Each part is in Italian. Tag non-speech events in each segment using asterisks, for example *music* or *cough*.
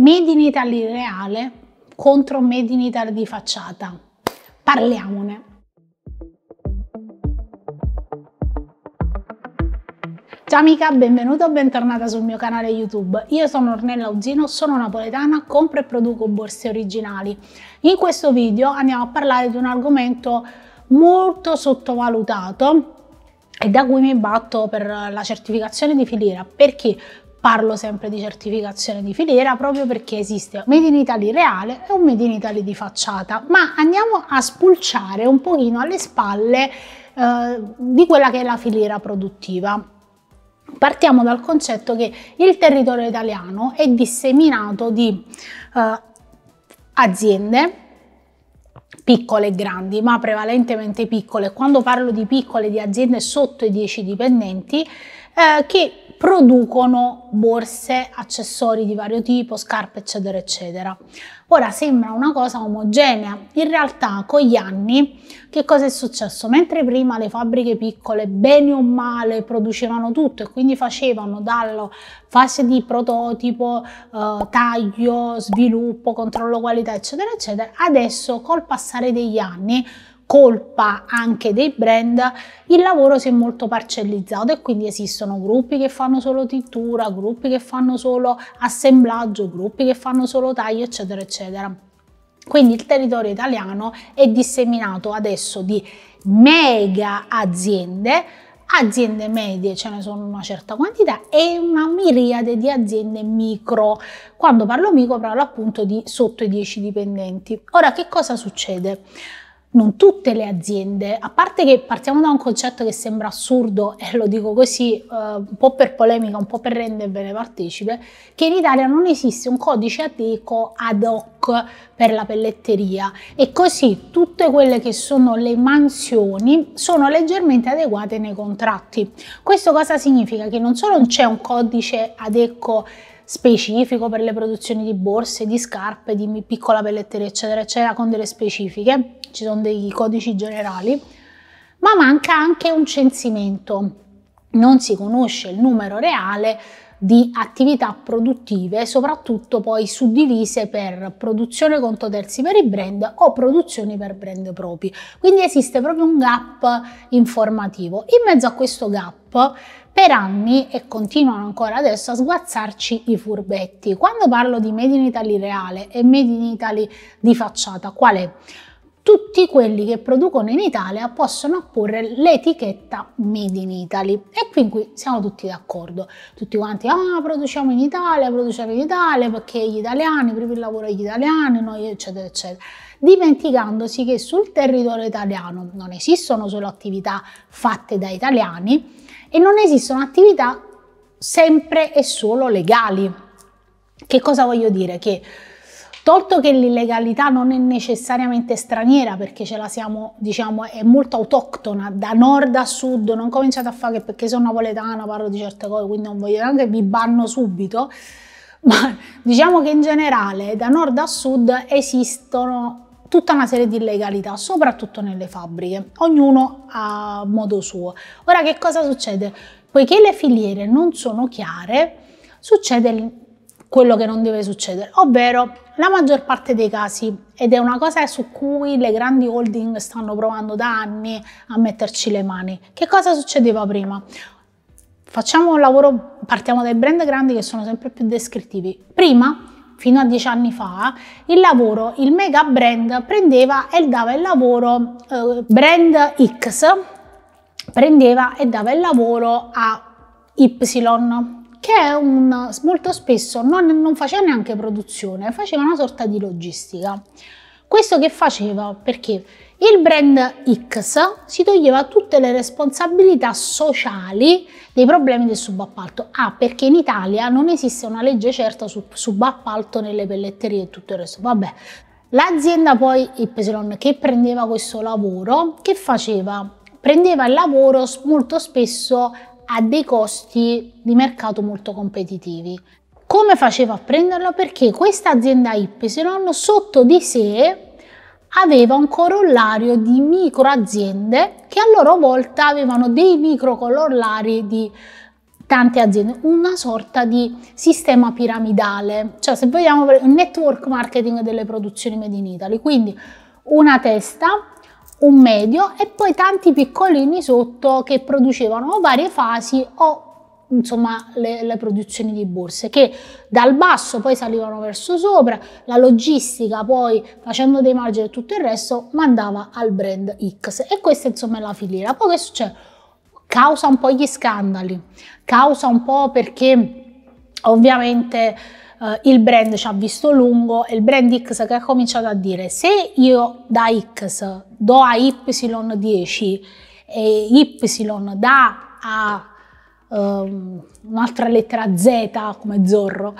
Made in Italy reale contro Made in Italy di facciata. Parliamone. Ciao amica, benvenuta o bentornata sul mio canale YouTube. Io sono Ornella Uzzino, sono napoletana, compro e produco borse originali. In questo video andiamo a parlare di un argomento molto sottovalutato e da cui mi batto per la certificazione di filiera perché Parlo sempre di certificazione di filiera proprio perché esiste un Made in Italy reale e un Made in Italy di facciata, ma andiamo a spulciare un pochino alle spalle eh, di quella che è la filiera produttiva. Partiamo dal concetto che il territorio italiano è disseminato di eh, aziende, piccole e grandi, ma prevalentemente piccole. Quando parlo di piccole, di aziende sotto i 10 dipendenti, eh, che producono borse, accessori di vario tipo, scarpe, eccetera, eccetera. Ora sembra una cosa omogenea, in realtà con gli anni che cosa è successo? Mentre prima le fabbriche piccole, bene o male, producevano tutto e quindi facevano dalla fase di prototipo, eh, taglio, sviluppo, controllo qualità, eccetera, eccetera, adesso col passare degli anni colpa anche dei brand, il lavoro si è molto parcellizzato e quindi esistono gruppi che fanno solo tintura, gruppi che fanno solo assemblaggio, gruppi che fanno solo taglio, eccetera, eccetera. Quindi il territorio italiano è disseminato adesso di mega aziende, aziende medie ce ne sono una certa quantità e una miriade di aziende micro. Quando parlo micro parlo appunto di sotto i 10 dipendenti. Ora che cosa succede? non tutte le aziende, a parte che partiamo da un concetto che sembra assurdo e lo dico così uh, un po' per polemica, un po' per rendervene partecipe, che in Italia non esiste un codice ateco ad hoc per la pelletteria e così tutte quelle che sono le mansioni sono leggermente adeguate nei contratti. Questo cosa significa? Che non solo non c'è un codice adeco specifico per le produzioni di borse, di scarpe, di piccola pelletteria, eccetera, eccetera, con delle specifiche, ci sono dei codici generali, ma manca anche un censimento. Non si conosce il numero reale di attività produttive, soprattutto poi suddivise per produzione conto terzi per i brand o produzioni per brand propri. Quindi esiste proprio un gap informativo. In mezzo a questo gap per anni e continuano ancora adesso a sguazzarci i furbetti. Quando parlo di Made in Italy reale e Made in Italy di facciata, qual è? tutti quelli che producono in Italia possono apporre l'etichetta Made in Italy e quindi siamo tutti d'accordo, tutti quanti ah produciamo in Italia, produciamo in Italia perché gli italiani, prima il lavoro agli italiani, noi eccetera eccetera, dimenticandosi che sul territorio italiano non esistono solo attività fatte da italiani e non esistono attività sempre e solo legali. Che cosa voglio dire? Che Tolto che l'illegalità non è necessariamente straniera, perché ce la siamo, diciamo, è molto autoctona, da nord a sud, non cominciate a fare che perché sono napoletana parlo di certe cose, quindi non voglio neanche vi banno subito, ma *laughs* diciamo che in generale da nord a sud esistono tutta una serie di illegalità, soprattutto nelle fabbriche, ognuno a modo suo. Ora che cosa succede? Poiché le filiere non sono chiare, succede quello che non deve succedere, ovvero la maggior parte dei casi, ed è una cosa su cui le grandi holding stanno provando da anni a metterci le mani. Che cosa succedeva prima? Facciamo un lavoro, partiamo dai brand grandi che sono sempre più descrittivi. Prima fino a dieci anni fa, il lavoro, il mega brand prendeva e dava il lavoro, eh, brand X prendeva e dava il lavoro a Y, che è un, molto spesso non, non faceva neanche produzione, faceva una sorta di logistica. Questo che faceva? Perché il brand X si toglieva tutte le responsabilità sociali dei problemi del subappalto. Ah, perché in Italia non esiste una legge certa sul subappalto nelle pelletterie e tutto il resto. Vabbè. L'azienda poi, Ipsilon, che prendeva questo lavoro, che faceva? Prendeva il lavoro molto spesso a dei costi di mercato molto competitivi. Come faceva a prenderlo? Perché questa azienda Y sotto di sé aveva un corollario di micro aziende che a loro volta avevano dei micro corollari di tante aziende, una sorta di sistema piramidale, cioè se vogliamo il network marketing delle produzioni made in Italy, quindi una testa un medio e poi tanti piccolini sotto che producevano varie fasi o insomma le, le, produzioni di borse che dal basso poi salivano verso sopra, la logistica poi facendo dei margini e tutto il resto mandava al brand X e questa insomma è la filiera. Poi che succede? Causa un po' gli scandali, causa un po' perché ovviamente eh, il brand ci ha visto lungo e il brand X che ha cominciato a dire se io da X do a Y 10 e Y da a um, un'altra lettera Z come Zorro,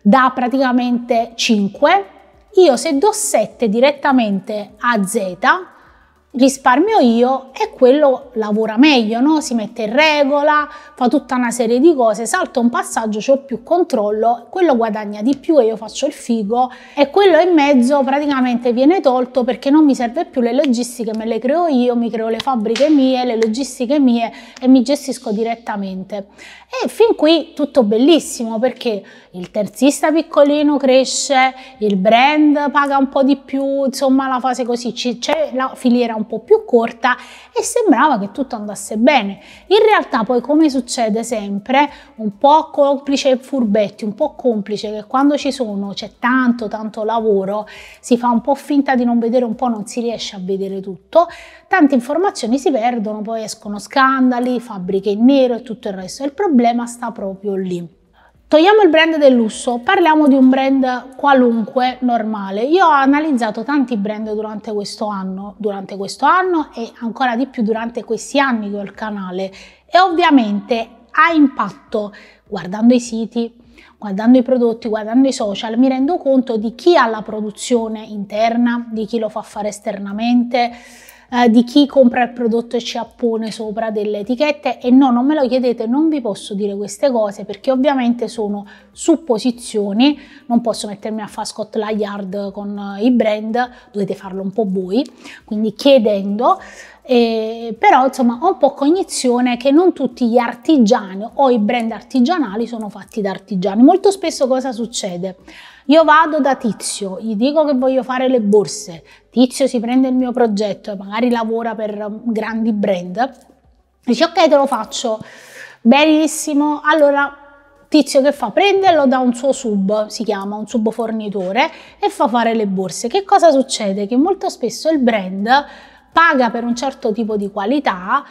da praticamente 5, io se do 7 direttamente a Z risparmio io e quello lavora meglio, no? si mette in regola, fa tutta una serie di cose, salta un passaggio, ho più controllo, quello guadagna di più e io faccio il figo e quello in mezzo praticamente viene tolto perché non mi serve più le logistiche, me le creo io, mi creo le fabbriche mie, le logistiche mie e mi gestisco direttamente. E fin qui tutto bellissimo perché il terzista piccolino cresce, il brand paga un po' di più, insomma la fase così, c'è la filiera un un po' più corta e sembrava che tutto andasse bene. In realtà poi come succede sempre, un po' complice furbetti, un po' complice che quando ci sono c'è tanto tanto lavoro, si fa un po' finta di non vedere, un po' non si riesce a vedere tutto, tante informazioni si perdono, poi escono scandali, fabbriche in nero e tutto il resto. Il problema sta proprio lì. Togliamo il brand del lusso, parliamo di un brand qualunque normale. Io ho analizzato tanti brand durante questo anno, durante questo anno e ancora di più durante questi anni che ho il canale e ovviamente ha impatto guardando i siti, guardando i prodotti, guardando i social, mi rendo conto di chi ha la produzione interna, di chi lo fa fare esternamente eh, di chi compra il prodotto e ci appone sopra delle etichette e no, non me lo chiedete, non vi posso dire queste cose perché ovviamente sono supposizioni, non posso mettermi a fare Scott Layard con eh, i brand, dovete farlo un po' voi, quindi chiedendo eh, però insomma ho un po' cognizione che non tutti gli artigiani o i brand artigianali sono fatti da artigiani. Molto spesso cosa succede? Io vado da Tizio, gli dico che voglio fare le borse, Tizio si prende il mio progetto, magari lavora per um, grandi brand, dice ok te lo faccio, benissimo, allora tizio che fa? Prenderlo da un suo sub, si chiama un sub fornitore, e fa fare le borse. Che cosa succede? Che molto spesso il brand paga per un certo tipo di qualità,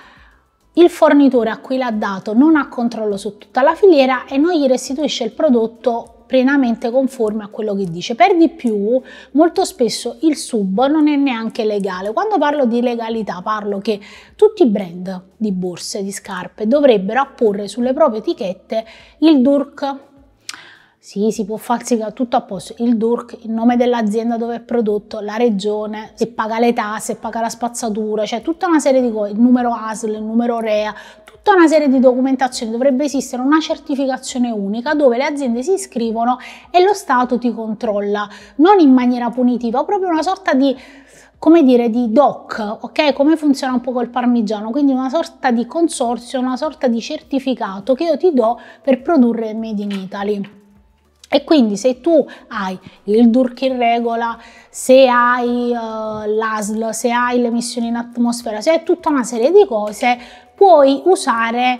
il fornitore a cui l'ha dato non ha controllo su tutta la filiera e non gli restituisce il prodotto pienamente conforme a quello che dice. Per di più, molto spesso il sub non è neanche legale. Quando parlo di legalità, parlo che tutti i brand di borse, di scarpe dovrebbero apporre sulle proprie etichette il DURC, sì, si può falsificare tutto a posto. Il DURC, il nome dell'azienda dove è prodotto, la regione, se paga le tasse, se paga la spazzatura, cioè tutta una serie di cose, il numero ASL, il numero REA, tutta una serie di documentazioni. Dovrebbe esistere una certificazione unica dove le aziende si iscrivono e lo Stato ti controlla, non in maniera punitiva, proprio una sorta di come dire, di doc, ok? Come funziona un po' col parmigiano, quindi una sorta di consorzio, una sorta di certificato che io ti do per produrre Made in Italy. E quindi se tu hai il DURC in regola, se hai uh, eh, l'ASL, se hai le missioni in atmosfera, se hai tutta una serie di cose, puoi usare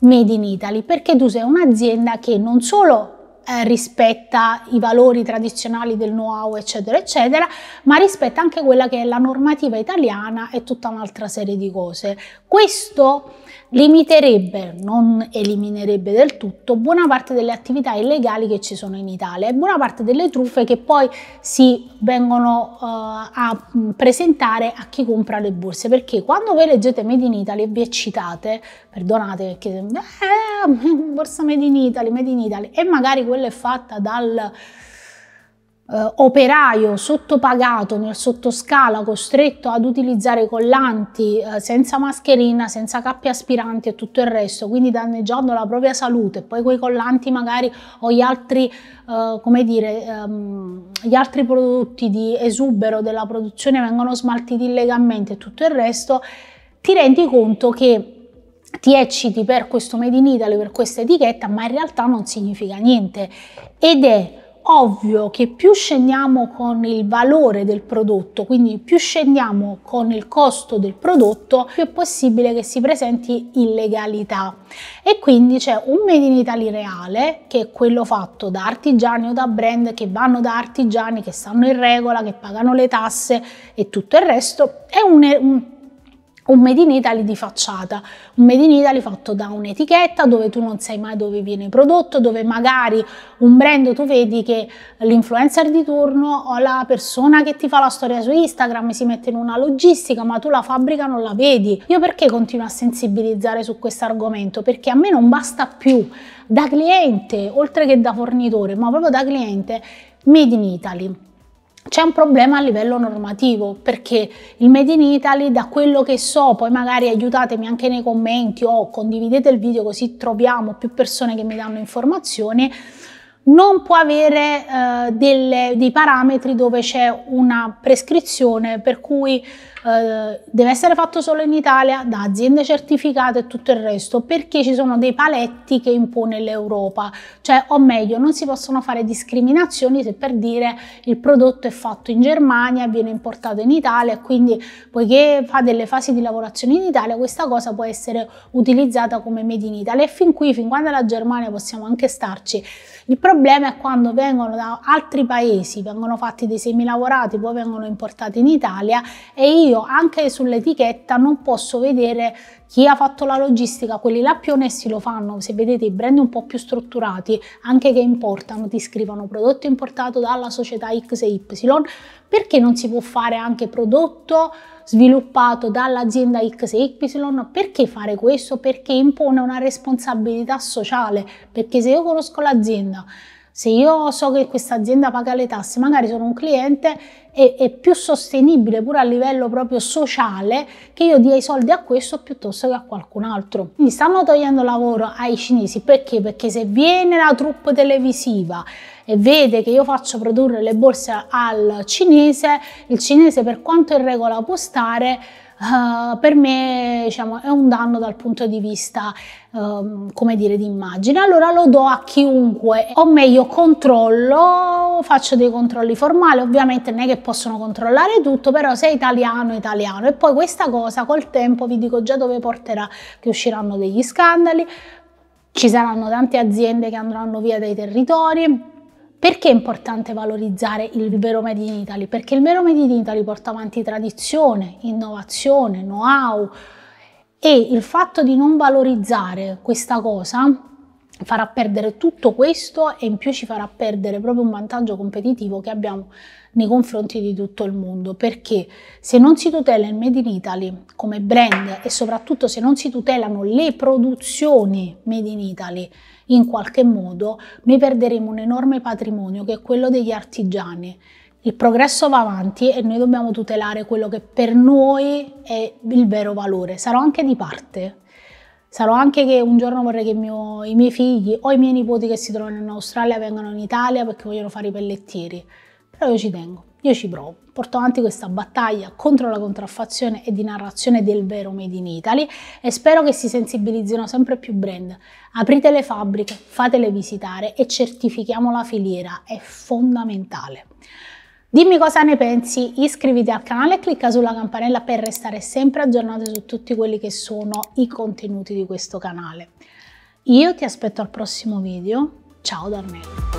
Made in Italy perché tu sei un'azienda che non solo eh, rispetta i valori tradizionali del know-how, eccetera, eccetera, ma rispetta anche quella che è la normativa italiana e tutta un'altra serie di cose. Questo limiterebbe, non eliminerebbe del tutto, buona parte delle attività illegali che ci sono in Italia e buona parte delle truffe che poi si vengono uh, a mm, presentare a chi compra le borse, perché quando voi leggete Made in Italy e vi eccitate, perdonate perché eh, *laughs* borsa Made in Italy, Made in Italy, e magari quella è fatta dal eh, operaio sottopagato nel sottoscala costretto ad utilizzare collanti eh, senza mascherina, senza cappe aspiranti e tutto il resto, quindi danneggiando la propria salute, poi quei collanti magari o gli altri, eh, come dire, ehm, gli altri prodotti di esubero della produzione vengono smaltiti illegalmente e tutto il resto, ti rendi conto che ti ecciti per questo Made in Italy, per questa etichetta, ma in realtà non significa niente ed è ovvio che più scendiamo con il valore del prodotto, quindi più scendiamo con il costo del prodotto, più è possibile che si presenti illegalità. E quindi c'è un Made in Italy reale, che è quello fatto da artigiani o da brand che vanno da artigiani, che stanno in regola, che pagano le tasse e tutto il resto, è un, un un Made in Italy di facciata, un Made in Italy fatto da un'etichetta dove tu non sai mai dove viene prodotto, dove magari un brand tu vedi che l'influencer di turno o la persona che ti fa la storia su Instagram si mette in una logistica, ma tu la fabbrica non la vedi. Io perché continuo a sensibilizzare su questo argomento? Perché a me non basta più da cliente, oltre che da fornitore, ma proprio da cliente, Made in Italy c'è un problema a livello normativo perché il Made in Italy, da quello che so, poi magari aiutatemi anche nei commenti o condividete il video così troviamo più persone che mi danno informazioni, non può avere eh, delle, dei parametri dove c'è una prescrizione per cui eh, deve essere fatto solo in Italia da aziende certificate e tutto il resto, perché ci sono dei paletti che impone l'Europa, cioè o meglio non si possono fare discriminazioni se per dire il prodotto è fatto in Germania, viene importato in Italia quindi poiché fa delle fasi di lavorazione in Italia questa cosa può essere utilizzata come made in Italy e fin qui, fin quando la Germania possiamo anche starci. Il problema è quando vengono da altri paesi, vengono fatti dei semilavorati, poi vengono importati in Italia e io io anche sull'etichetta non posso vedere chi ha fatto la logistica, quelli là più onesti lo fanno, se vedete i brand un po' più strutturati, anche che importano, ti scrivono prodotto importato dalla società X e Y, perché non si può fare anche prodotto sviluppato dall'azienda X e Y? Perché fare questo? Perché impone una responsabilità sociale, perché se io conosco l'azienda, se io so che questa azienda paga le tasse, magari sono un cliente e è più sostenibile pure a livello proprio sociale che io dia i soldi a questo piuttosto che a qualcun altro. Quindi stanno togliendo lavoro ai cinesi perché? Perché se viene la troupe televisiva e vede che io faccio produrre le borse al cinese, il cinese per quanto in regola può stare, Uh, per me diciamo, è un danno dal punto di vista um, come dire di immagine allora lo do a chiunque o meglio controllo faccio dei controlli formali ovviamente non è che possono controllare tutto però se è italiano italiano e poi questa cosa col tempo vi dico già dove porterà che usciranno degli scandali ci saranno tante aziende che andranno via dai territori perché è importante valorizzare il vero Made in Italy? Perché il vero Made in Italy porta avanti tradizione, innovazione, know-how e il fatto di non valorizzare questa cosa farà perdere tutto questo e in più ci farà perdere proprio un vantaggio competitivo che abbiamo nei confronti di tutto il mondo perché se non si tutela il Made in Italy come brand e soprattutto se non si tutelano le produzioni Made in Italy in qualche modo noi perderemo un enorme patrimonio che è quello degli artigiani il progresso va avanti e noi dobbiamo tutelare quello che per noi è il vero valore sarò anche di parte Sarò anche che un giorno vorrei che mio, i miei figli o i miei nipoti che si trovano in Australia vengano in Italia perché vogliono fare i pellettieri. Però io ci tengo, io ci provo. Porto avanti questa battaglia contro la contraffazione e di narrazione del vero Made in Italy e spero che si sensibilizzino sempre più brand. Aprite le fabbriche, fatele visitare e certifichiamo la filiera, è fondamentale. Dimmi cosa ne pensi, iscriviti al canale e clicca sulla campanella per restare sempre aggiornato su tutti quelli che sono i contenuti di questo canale. Io ti aspetto al prossimo video, ciao da Arnello.